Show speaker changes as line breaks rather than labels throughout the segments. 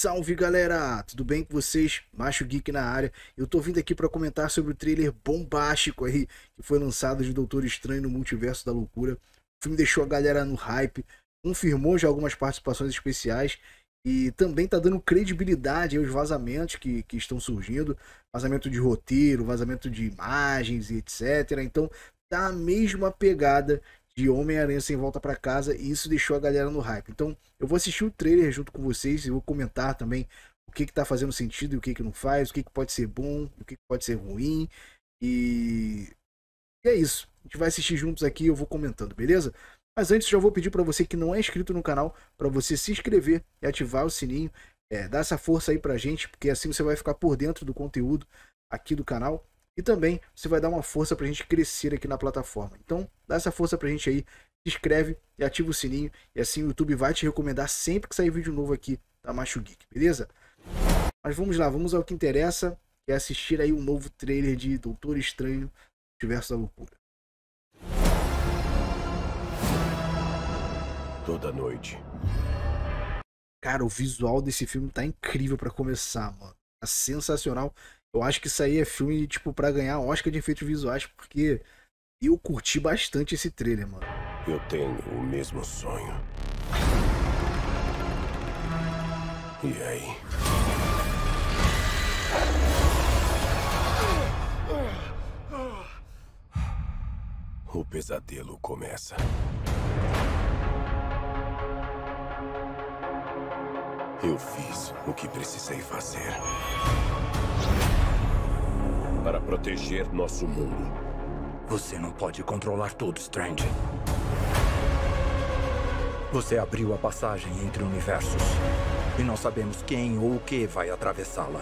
Salve galera, tudo bem com vocês? Macho Geek na área. Eu tô vindo aqui para comentar sobre o trailer bombástico aí que foi lançado de Doutor Estranho no Multiverso da Loucura. O filme deixou a galera no hype, confirmou já algumas participações especiais e também tá dando credibilidade aos vazamentos que, que estão surgindo vazamento de roteiro, vazamento de imagens e etc. Então tá a mesma pegada de Homem-Aranha sem volta para casa e isso deixou a galera no hype. Então eu vou assistir o trailer junto com vocês e vou comentar também o que, que tá fazendo sentido e o que, que não faz, o que, que pode ser bom, o que, que pode ser ruim. E... e é isso. A gente vai assistir juntos aqui e eu vou comentando, beleza? Mas antes já vou pedir para você que não é inscrito no canal para você se inscrever e ativar o sininho, é, dar essa força aí pra gente, porque assim você vai ficar por dentro do conteúdo aqui do canal e também você vai dar uma força para a gente crescer aqui na plataforma. Então, dá essa força para a gente aí. Se inscreve e ativa o sininho. E assim o YouTube vai te recomendar sempre que sair vídeo novo aqui da Macho Geek, beleza? Mas vamos lá, vamos ao que interessa. Que é assistir aí um novo trailer de Doutor Estranho, Universo da Loucura. Toda noite. Cara, o visual desse filme tá incrível para começar, mano. Tá sensacional. Eu acho que isso aí é filme, tipo, para ganhar Oscar de efeitos visuais, porque eu curti bastante esse trailer, mano. Eu tenho o mesmo sonho. E aí? O pesadelo começa. Eu fiz o que precisei fazer para proteger nosso mundo. Você não pode controlar tudo, Strange. Você abriu a passagem entre universos. E não sabemos quem ou o que vai atravessá-la.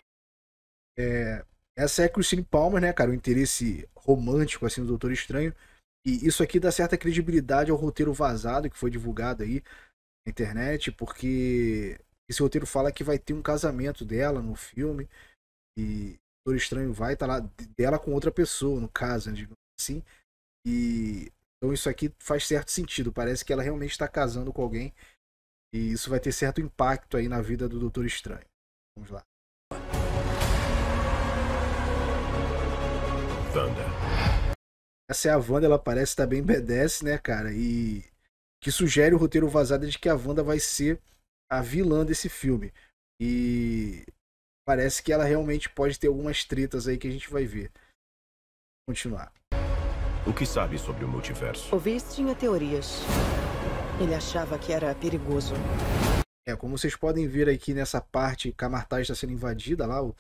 É, essa é a Christine Palmer, né, cara? O interesse romântico, assim, do Doutor Estranho. E isso aqui dá certa credibilidade ao roteiro vazado que foi divulgado aí na internet, porque esse roteiro fala que vai ter um casamento dela no filme. E Doutor Estranho vai estar tá lá dela com outra pessoa, no caso, né, digamos assim. E então isso aqui faz certo sentido. Parece que ela realmente está casando com alguém. E isso vai ter certo impacto aí na vida do Doutor Estranho. Vamos lá. Wanda. Essa é a Wanda, ela parece estar tá bem BDS, né, cara? E que sugere o roteiro vazado de que a Wanda vai ser a vilã desse filme. E parece que ela realmente pode ter algumas tretas aí que a gente vai ver. Continuar. O que sabe sobre o multiverso? O Viz tinha teorias. Ele achava que era perigoso. É, como vocês podem ver aqui nessa parte, Camartaz está sendo invadida lá, o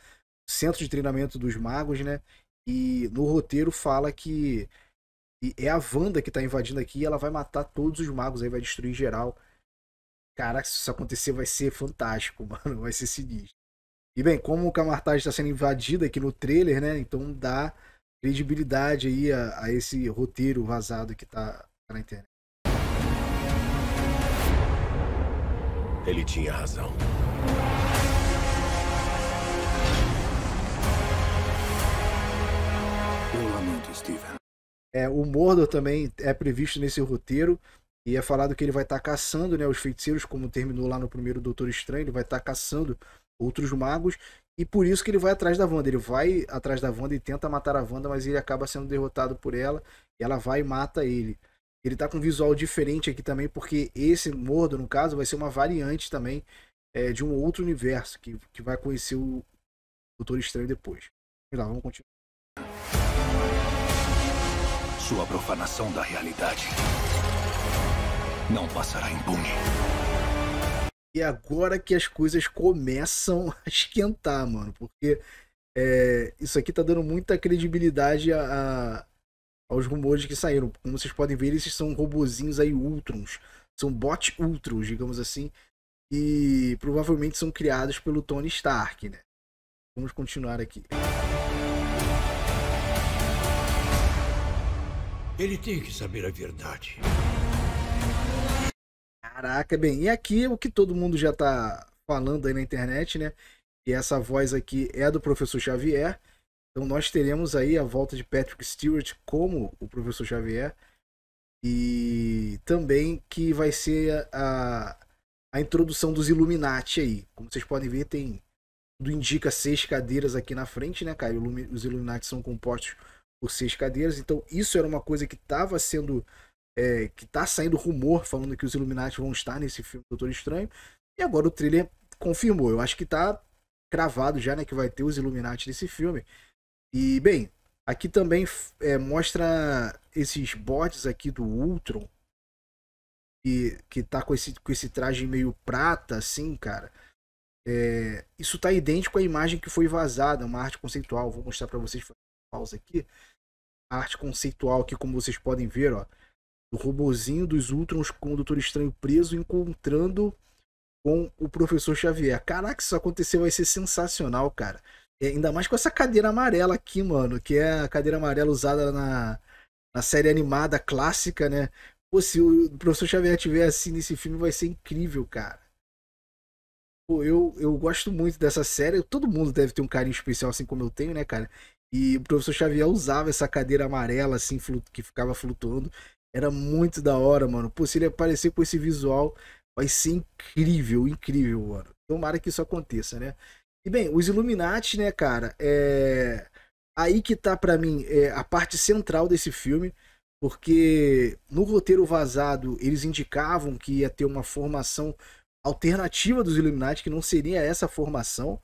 centro de treinamento dos magos, né? E no roteiro fala que é a Wanda que está invadindo aqui e ela vai matar todos os magos aí, vai destruir geral. Cara, se isso acontecer vai ser fantástico, mano, vai ser sinistro. E bem, como o Camartage está sendo invadido aqui no trailer, né? Então dá credibilidade aí a, a esse roteiro vazado que está tá na internet. Ele tinha razão. Eu lamento, Steven. É, o Mordor também é previsto nesse roteiro. E é falado que ele vai estar tá caçando né, os feiticeiros, como terminou lá no primeiro Doutor Estranho. Ele vai estar tá caçando outros magos. E por isso que ele vai atrás da Wanda. Ele vai atrás da Wanda e tenta matar a Wanda, mas ele acaba sendo derrotado por ela. E ela vai e mata ele. Ele tá com um visual diferente aqui também, porque esse Mordo, no caso, vai ser uma variante também é, de um outro universo, que, que vai conhecer o Doutor Estranho depois. Vamos lá, vamos continuar. Sua profanação da realidade não passará impune. E agora que as coisas começam a esquentar, mano. Porque é, isso aqui tá dando muita credibilidade a, a, aos rumores que saíram. Como vocês podem ver, esses são robozinhos aí Ultrons. São bot Ultrons, digamos assim. E provavelmente são criados pelo Tony Stark, né? Vamos continuar aqui. Ele tem que saber a verdade. Caraca, bem, e aqui o que todo mundo já tá falando aí na internet, né? E essa voz aqui é do professor Xavier. Então nós teremos aí a volta de Patrick Stewart como o professor Xavier. E também que vai ser a, a introdução dos Illuminati aí. Como vocês podem ver, tem tudo indica seis cadeiras aqui na frente, né, cara? Os Illuminati são compostos por seis cadeiras. Então, isso era uma coisa que estava sendo é, que tá saindo rumor falando que os Illuminati vão estar nesse filme Doutor Estranho. E agora o trailer confirmou. Eu acho que tá cravado já, né, que vai ter os Illuminati nesse filme. E, bem, aqui também é, mostra esses bots aqui do Ultron. Que, que tá com esse, com esse traje meio prata, assim, cara. É, isso tá idêntico à imagem que foi vazada, uma arte conceitual. Vou mostrar para vocês, pausa aqui. A arte conceitual aqui, como vocês podem ver, ó do robozinho dos Ultrons com o Doutor Estranho preso, encontrando com o Professor Xavier. Caraca, isso acontecer vai ser sensacional, cara. E é, ainda mais com essa cadeira amarela aqui, mano, que é a cadeira amarela usada na, na série animada clássica, né? Pô, se o Professor Xavier tiver assim nesse filme, vai ser incrível, cara. Pô, eu, eu gosto muito dessa série. Todo mundo deve ter um carinho especial, assim como eu tenho, né, cara? E o professor Xavier usava essa cadeira amarela, assim, que ficava flutuando. Era muito da hora, mano. Pô, se ele aparecer com esse visual, vai ser incrível, incrível, mano. Tomara que isso aconteça, né? E bem, os Illuminati, né, cara, é. Aí que tá para mim é, a parte central desse filme, porque no roteiro vazado eles indicavam que ia ter uma formação alternativa dos Illuminati, que não seria essa formação.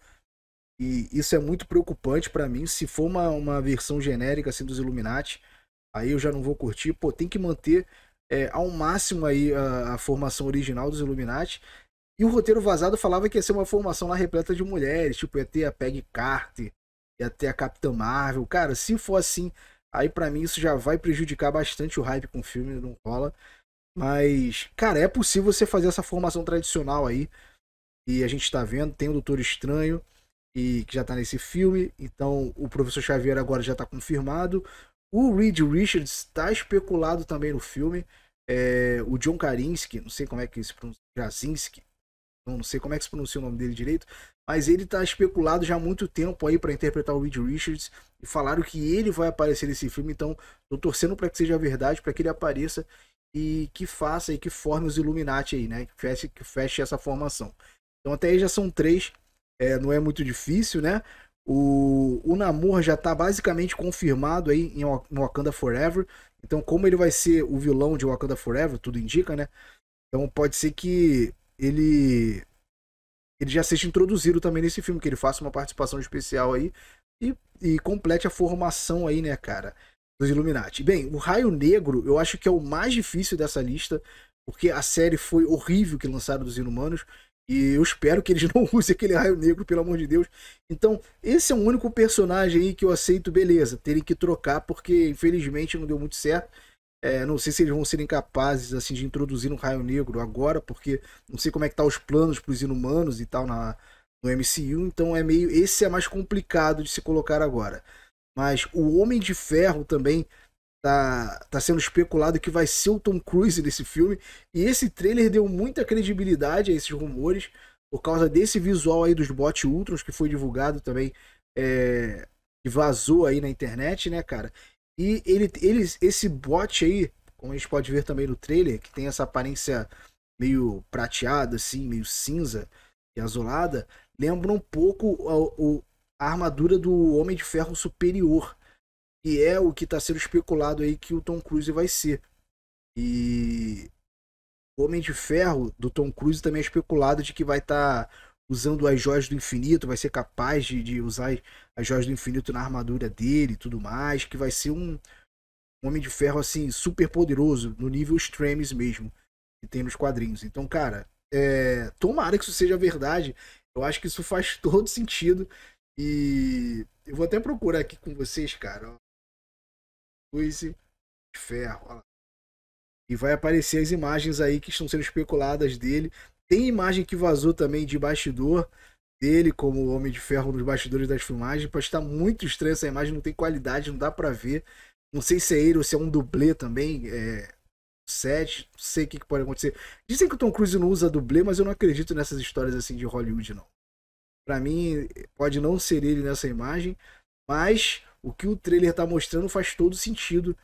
E isso é muito preocupante para mim. Se for uma, uma versão genérica assim, dos Illuminati, aí eu já não vou curtir. Pô, tem que manter é, ao máximo aí a, a, formação original dos Illuminati. E o roteiro vazado falava que ia ser uma formação lá repleta de mulheres, tipo, ia ter a Peg Carter, ia ter a Capitã Marvel. Cara, se for assim, aí para mim isso já vai prejudicar bastante o hype com o filme, não rola. Mas, cara, é possível você fazer essa formação tradicional aí. E a gente tá vendo, tem o Doutor Estranho, e que já tá nesse filme. Então, o Professor Xavier agora já tá confirmado. O Reed Richards está especulado também no filme. É, o John Karinski, não sei como é que se pronuncia, Jasinski, não, não sei como é que se pronuncia o nome dele direito, mas ele está especulado já há muito tempo aí para interpretar o Reed Richards e falaram que ele vai aparecer nesse filme, então tô torcendo para que seja verdade, para que ele apareça e que faça e que forme os Illuminati aí, né? Que feche, que feche essa formação. Então até aí já são três, é, não é muito difícil, né? O, o Namor já está basicamente confirmado aí em Wakanda Forever. Então, como ele vai ser o vilão de Wakanda Forever, tudo indica, né? Então pode ser que ele ele já seja introduzido também nesse filme, que ele faça uma participação especial aí e, e complete a formação aí, né, cara, dos Illuminati. Bem, o Raio Negro eu acho que é o mais difícil dessa lista, porque a série foi horrível que lançaram dos Inumanos. E eu espero que eles não usem aquele raio negro, pelo amor de Deus. Então, esse é o único personagem aí que eu aceito, beleza. Terem que trocar, porque infelizmente não deu muito certo. É, não sei se eles vão ser incapazes assim de introduzir um raio negro agora, porque não sei como é que tá os planos para os inumanos e tal na, no MCU. Então é meio. Esse é mais complicado de se colocar agora. Mas o Homem de Ferro também tá, tá sendo especulado que vai ser o Tom Cruise nesse filme. E esse trailer deu muita credibilidade a esses rumores por causa desse visual aí dos bot Ultrons que foi divulgado também, é, que vazou aí na internet, né, cara? E ele, ele, esse bot aí, como a gente pode ver também no trailer, que tem essa aparência meio prateada, assim, meio cinza e azulada, lembra um pouco a, a armadura do Homem de Ferro Superior e é o que está sendo especulado aí que o Tom Cruise vai ser. E o Homem de Ferro do Tom Cruise também é especulado de que vai estar tá usando as joias do infinito, vai ser capaz de, de usar as joias do infinito na armadura dele e tudo mais, que vai ser um, um Homem de Ferro assim super poderoso, no nível extremes mesmo, que tem nos quadrinhos. Então, cara, é, tomara que isso seja verdade. Eu acho que isso faz todo sentido. E eu vou até procurar aqui com vocês, cara luz de ferro. Olha lá. E vai aparecer as imagens aí que estão sendo especuladas dele. Tem imagem que vazou também de bastidor dele como Homem de Ferro nos bastidores das filmagens. Pode estar muito estranha essa imagem, não tem qualidade, não dá para ver. Não sei se é ele ou se é um dublê também. É... Set, não sei o que, que pode acontecer. Dizem que o Tom Cruise não usa dublê, mas eu não acredito nessas histórias assim de Hollywood, não. Para mim, pode não ser ele nessa imagem, mas o que o trailer tá mostrando faz todo sentido.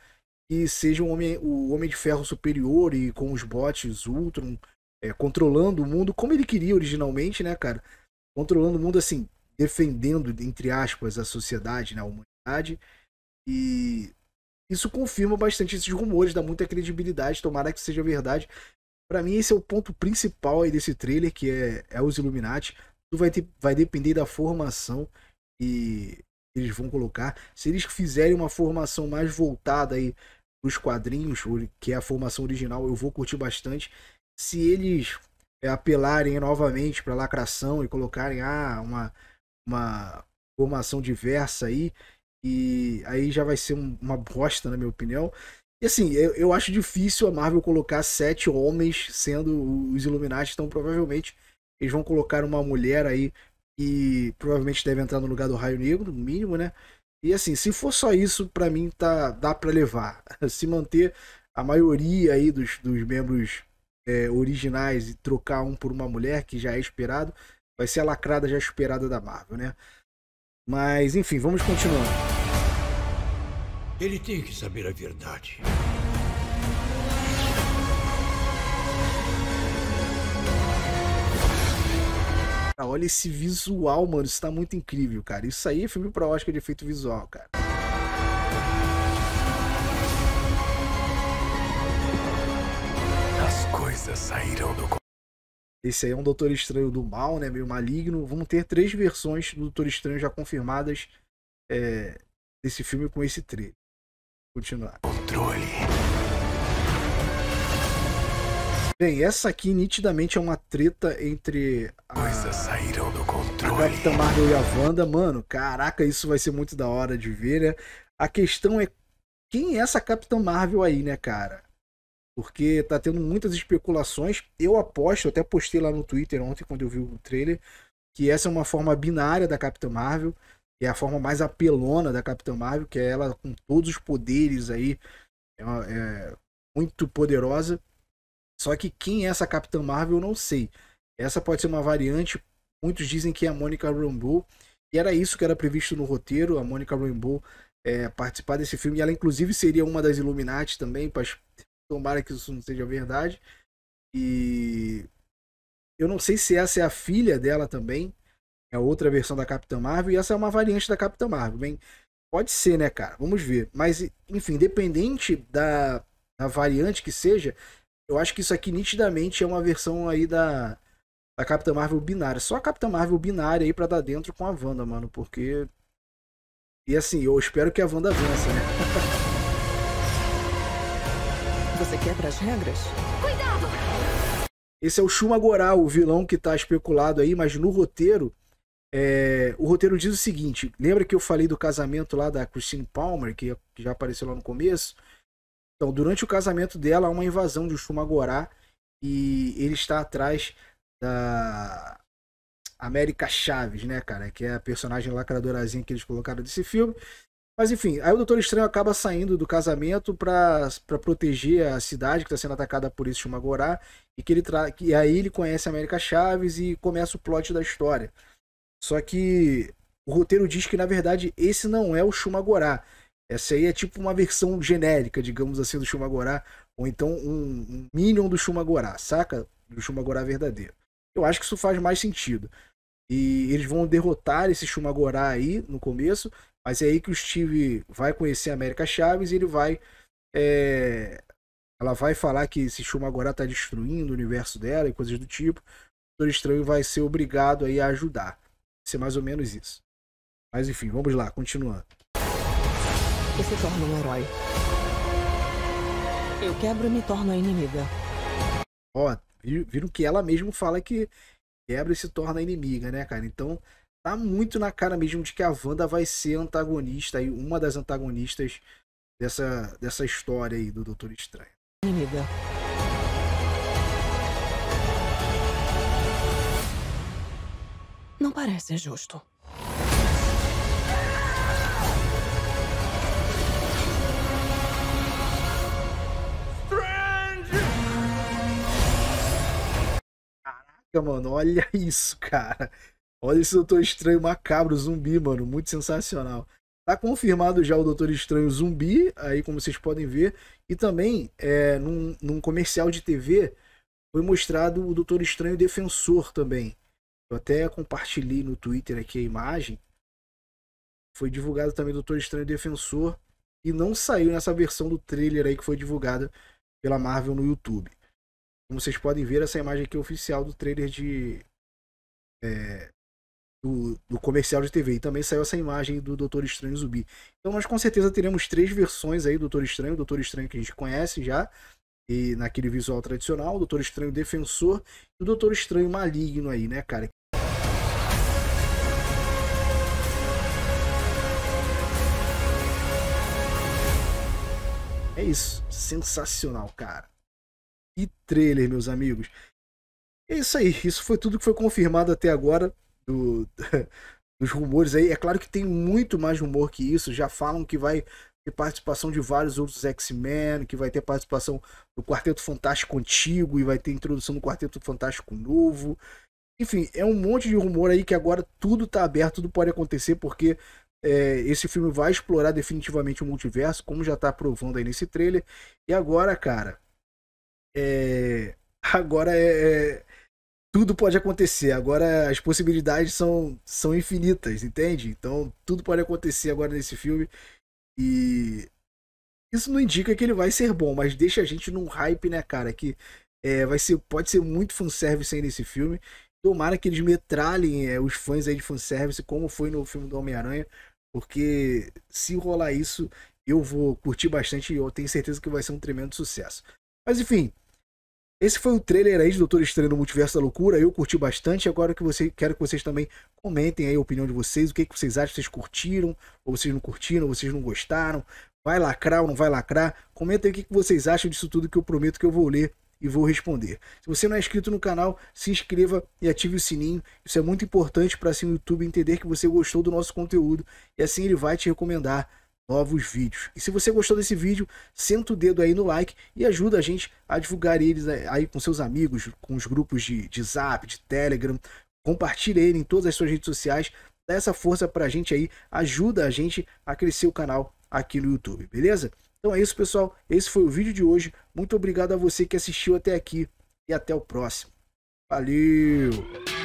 E seja um homem, o Homem de Ferro superior e com os bots Ultron é, controlando o mundo como ele queria originalmente, né, cara? Controlando o mundo assim, defendendo, entre aspas, a sociedade, né, a humanidade. E isso confirma bastante esses rumores, dá muita credibilidade, tomara que seja verdade. Para mim, esse é o ponto principal aí desse trailer, que é, é os Illuminati. Tudo vai, ter, vai depender da formação e eles vão colocar. Se eles fizerem uma formação mais voltada aí os quadrinhos, que é a formação original, eu vou curtir bastante. Se eles é, apelarem novamente para lacração e colocarem ah, uma, uma formação diversa aí, e aí já vai ser uma bosta, na minha opinião. E assim, eu, eu acho difícil a Marvel colocar sete homens sendo os Illuminati, então provavelmente eles vão colocar uma mulher aí e provavelmente deve entrar no lugar do Raio Negro, no mínimo, né? E assim, se for só isso, para mim tá, dá para levar. se manter a maioria aí dos, dos membros é, originais e trocar um por uma mulher, que já é esperado, vai ser a lacrada já esperada da Marvel, né? Mas enfim, vamos continuando. Ele tem que saber a verdade. olha esse visual, mano. Isso tá muito incrível, cara. Isso aí é filme pra Oscar de efeito visual, cara. As coisas saíram do esse aí é um Doutor Estranho do mal, né? Meio maligno. Vamos ter três versões do Doutor Estranho já confirmadas é, desse filme com esse trailer. Continuar. Controle. Bem, essa aqui nitidamente é uma treta entre a, saíram do controle. a Capitã Marvel e a Wanda. Mano, caraca, isso vai ser muito da hora de ver, né? A questão é quem é essa Capitã Marvel aí, né, cara? Porque tá tendo muitas especulações. Eu aposto, até postei lá no Twitter ontem quando eu vi o trailer, que essa é uma forma binária da Capitã Marvel, é a forma mais apelona da Capitã Marvel, que é ela com todos os poderes aí, é, uma, é muito poderosa só que quem é essa Capitã Marvel eu não sei. Essa pode ser uma variante. Muitos dizem que é a Monica Rambeau. E era isso que era previsto no roteiro, a Monica Rambeau é, participar desse filme. E ela inclusive seria uma das Illuminati também, para tomara que isso não seja verdade. E eu não sei se essa é a filha dela também. É outra versão da Capitã Marvel. E essa é uma variante da Capitã Marvel. Bem, pode ser, né, cara? Vamos ver. Mas, enfim, dependente da, da variante que seja, eu acho que isso aqui nitidamente é uma versão aí da, da Capitã Marvel binária. Só a Capitã Marvel binária aí pra dar dentro com a Wanda, mano, porque. E assim, eu espero que a Wanda vença, né? Você quebra as regras? Cuidado! Esse é o Shuma Goral, o vilão que tá especulado aí, mas no roteiro. É... o roteiro diz o seguinte: lembra que eu falei do casamento lá da Christine Palmer, que já apareceu lá no começo? Então, durante o casamento dela, há uma invasão de um Shumagorá e ele está atrás da América Chaves, né, cara? Que é a personagem lacradorazinha que eles colocaram desse filme. Mas enfim, aí o Doutor Estranho acaba saindo do casamento para proteger a cidade que está sendo atacada por esse Shumagorá. E que ele tra... e aí ele conhece a América Chaves e começa o plot da história. Só que o roteiro diz que, na verdade, esse não é o Shumagorá. Essa aí é tipo uma versão genérica, digamos assim, do Shumagorá, ou então um, um Minion do Shumagorá, saca? Do Shumagorá verdadeiro. Eu acho que isso faz mais sentido. E eles vão derrotar esse Shumagorá aí no começo, mas é aí que o Steve vai conhecer a América Chaves e ele vai. É... Ela vai falar que esse Shumagorá tá destruindo o universo dela e coisas do tipo. O Doutor Estranho vai ser obrigado aí a ajudar. Vai ser mais ou menos isso. Mas enfim, vamos lá, continuando. Você se torna um herói. Eu quebro e me torno a inimiga. Ó, viram que ela mesmo fala que quebra e se torna inimiga, né, cara? Então, tá muito na cara mesmo de que a Wanda vai ser antagonista aí uma das antagonistas dessa, dessa história aí do Doutor Estranho. Inimiga. Não parece justo. caraca, mano, olha isso, cara. Olha esse Doutor Estranho macabro, zumbi, mano. Muito sensacional. Tá confirmado já o Doutor Estranho zumbi, aí como vocês podem ver. E também, é, num, num comercial de TV, foi mostrado o Doutor Estranho Defensor também. Eu até compartilhei no Twitter aqui a imagem. Foi divulgado também o Doutor Estranho Defensor. E não saiu nessa versão do trailer aí que foi divulgada pela Marvel no YouTube. Como vocês podem ver, essa imagem aqui é oficial do trailer de. É, do, do, comercial de TV. E também saiu essa imagem do Doutor Estranho Zumbi. Então nós com certeza teremos três versões aí do Doutor Estranho. O Doutor Estranho que a gente conhece já, e naquele visual tradicional. O Doutor Estranho Defensor e o Doutor Estranho Maligno aí, né, cara? É isso. Sensacional, cara e trailer, meus amigos. É isso aí, isso foi tudo que foi confirmado até agora do, dos rumores aí. É claro que tem muito mais rumor que isso, já falam que vai ter participação de vários outros X-Men, que vai ter participação do Quarteto Fantástico antigo e vai ter introdução do Quarteto Fantástico novo. Enfim, é um monte de rumor aí que agora tudo tá aberto, tudo pode acontecer, porque é, esse filme vai explorar definitivamente o multiverso, como já tá provando aí nesse trailer. E agora, cara, é, agora é, é, tudo pode acontecer. Agora as possibilidades são, são infinitas, entende? Então tudo pode acontecer agora nesse filme. E isso não indica que ele vai ser bom, mas deixa a gente num hype, né, cara? Que é, vai ser, pode ser muito fanservice aí nesse filme. Tomara que eles metralhem é, os fãs aí de fanservice, como foi no filme do Homem-Aranha. Porque se rolar isso, eu vou curtir bastante e eu tenho certeza que vai ser um tremendo sucesso. Mas enfim, esse foi o trailer aí de Doutor Estranho no Multiverso da Loucura. Eu curti bastante. Agora que você quero que vocês também comentem aí a opinião de vocês. O que, que vocês acham? Vocês curtiram? Ou vocês não curtiram? Ou vocês não gostaram? Vai lacrar ou não vai lacrar? Comenta aí o que, que vocês acham disso tudo que eu prometo que eu vou ler e vou responder. Se você não é inscrito no canal, se inscreva e ative o sininho. Isso é muito importante para assim o YouTube entender que você gostou do nosso conteúdo e assim ele vai te recomendar novos vídeos. E se você gostou desse vídeo, senta o dedo aí no like e ajuda a gente a divulgar eles né, aí com seus amigos, com os grupos de, de zap, de telegram. Compartilhe ele em todas as suas redes sociais. Dá essa força pra gente aí, ajuda a gente a crescer o canal aqui no YouTube, beleza? Então é isso, pessoal. Esse foi o vídeo de hoje. Muito obrigado a você que assistiu até aqui e até o próximo. Valeu!